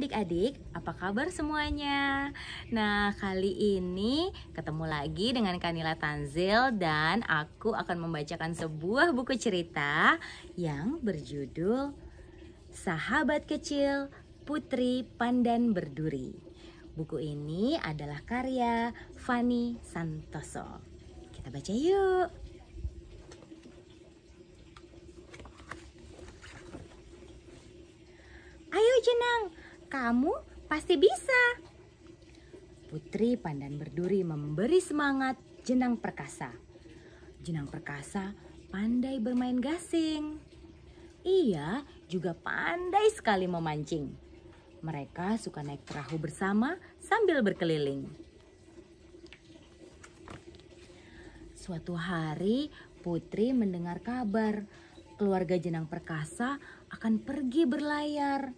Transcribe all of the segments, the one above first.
adik-adik, apa kabar semuanya? Nah, kali ini ketemu lagi dengan Kanila Tanzil dan aku akan membacakan sebuah buku cerita yang berjudul Sahabat Kecil Putri Pandan Berduri. Buku ini adalah karya Fani Santoso. Kita baca yuk. kamu pasti bisa. Putri Pandan Berduri memberi semangat Jenang Perkasa. Jenang Perkasa pandai bermain gasing. Ia juga pandai sekali memancing. Mereka suka naik perahu bersama sambil berkeliling. Suatu hari, Putri mendengar kabar keluarga Jenang Perkasa akan pergi berlayar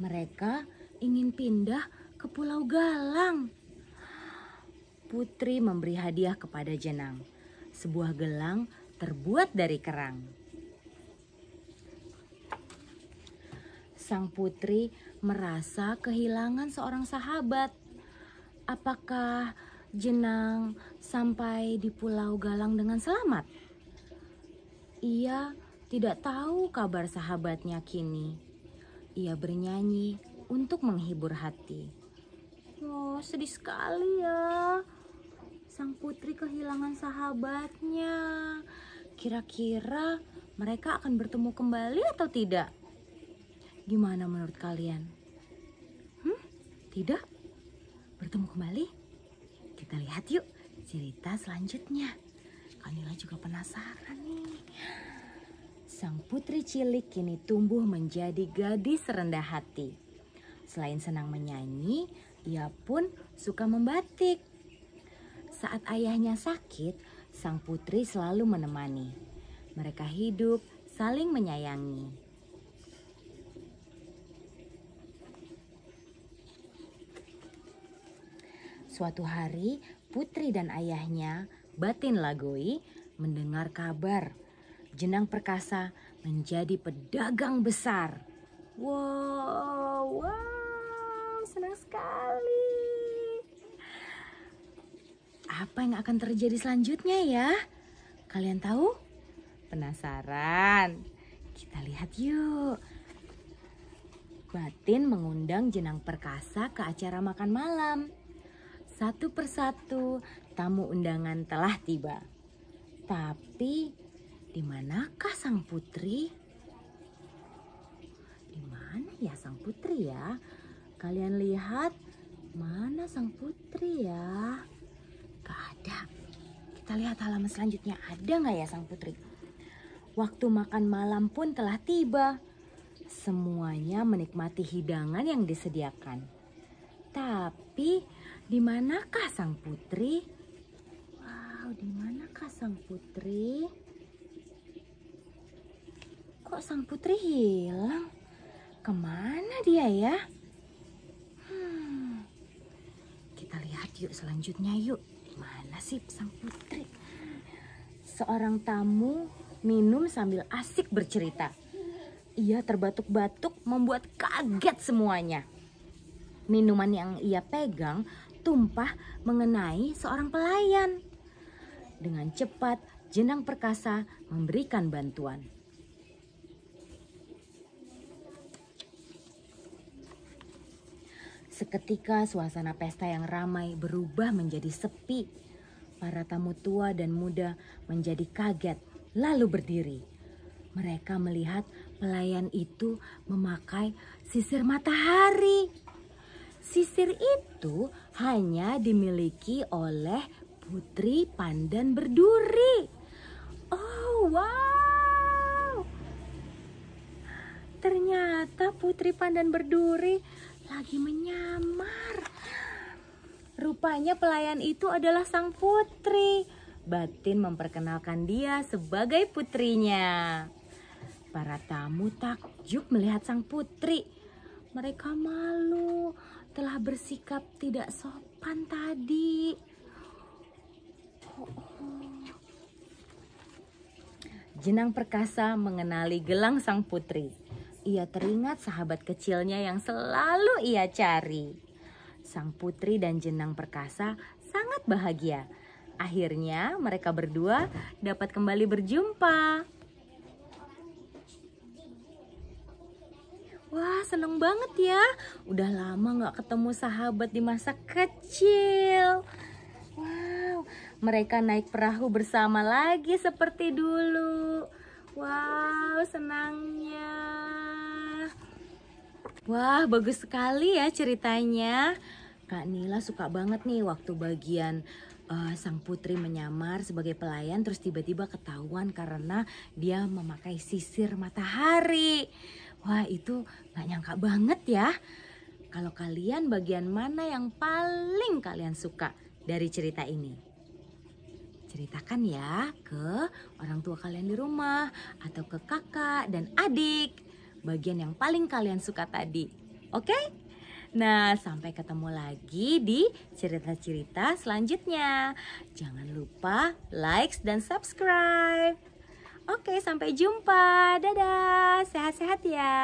mereka ingin pindah ke Pulau Galang. Putri memberi hadiah kepada Jenang, sebuah gelang terbuat dari kerang. Sang putri merasa kehilangan seorang sahabat. Apakah Jenang sampai di Pulau Galang dengan selamat? Ia tidak tahu kabar sahabatnya kini ia bernyanyi untuk menghibur hati. Oh, sedih sekali ya. Sang putri kehilangan sahabatnya. Kira-kira mereka akan bertemu kembali atau tidak? Gimana menurut kalian? Hmm? Tidak? Bertemu kembali? Kita lihat yuk cerita selanjutnya. Kamila juga penasaran nih sang putri cilik kini tumbuh menjadi gadis rendah hati. Selain senang menyanyi, ia pun suka membatik. Saat ayahnya sakit, sang putri selalu menemani. Mereka hidup saling menyayangi. Suatu hari, putri dan ayahnya, Batin Lagoi, mendengar kabar Jenang perkasa menjadi pedagang besar. Wow, wow, senang sekali. Apa yang akan terjadi selanjutnya ya? Kalian tahu? Penasaran? Kita lihat yuk. Batin mengundang Jenang Perkasa ke acara makan malam. Satu persatu tamu undangan telah tiba. Tapi di manakah sang putri? Di mana ya sang putri ya? Kalian lihat mana sang putri ya? Gak ada. Kita lihat halaman selanjutnya ada nggak ya sang putri? Waktu makan malam pun telah tiba. Semuanya menikmati hidangan yang disediakan. Tapi di manakah sang putri? Wow, di manakah sang putri? Kok sang putri hilang? Kemana dia ya? Hmm, kita lihat yuk selanjutnya yuk. Mana sih sang putri? Seorang tamu minum sambil asik bercerita. Ia terbatuk-batuk membuat kaget semuanya. Minuman yang ia pegang tumpah mengenai seorang pelayan. Dengan cepat, Jenang Perkasa memberikan bantuan. Seketika suasana pesta yang ramai berubah menjadi sepi. Para tamu tua dan muda menjadi kaget lalu berdiri. Mereka melihat pelayan itu memakai sisir matahari. Sisir itu hanya dimiliki oleh putri pandan berduri. Oh, wow. Ternyata putri pandan berduri lagi menyamar. Rupanya pelayan itu adalah sang putri. Batin memperkenalkan dia sebagai putrinya. Para tamu takjub melihat sang putri. Mereka malu telah bersikap tidak sopan tadi. Oh, oh. Jenang perkasa mengenali gelang sang putri ia teringat sahabat kecilnya yang selalu ia cari. Sang putri dan jenang perkasa sangat bahagia. Akhirnya mereka berdua dapat kembali berjumpa. Wah seneng banget ya, udah lama gak ketemu sahabat di masa kecil. Wow, mereka naik perahu bersama lagi seperti dulu. Wow, senangnya. Wah, bagus sekali ya ceritanya. Kak Nila suka banget nih waktu bagian uh, sang putri menyamar sebagai pelayan terus tiba-tiba ketahuan karena dia memakai sisir matahari. Wah, itu nggak nyangka banget ya. Kalau kalian bagian mana yang paling kalian suka dari cerita ini? ceritakan ya ke orang tua kalian di rumah atau ke kakak dan adik bagian yang paling kalian suka tadi. Oke? Okay? Nah, sampai ketemu lagi di cerita-cerita selanjutnya. Jangan lupa like dan subscribe. Oke, sampai jumpa. Dadah, sehat-sehat ya.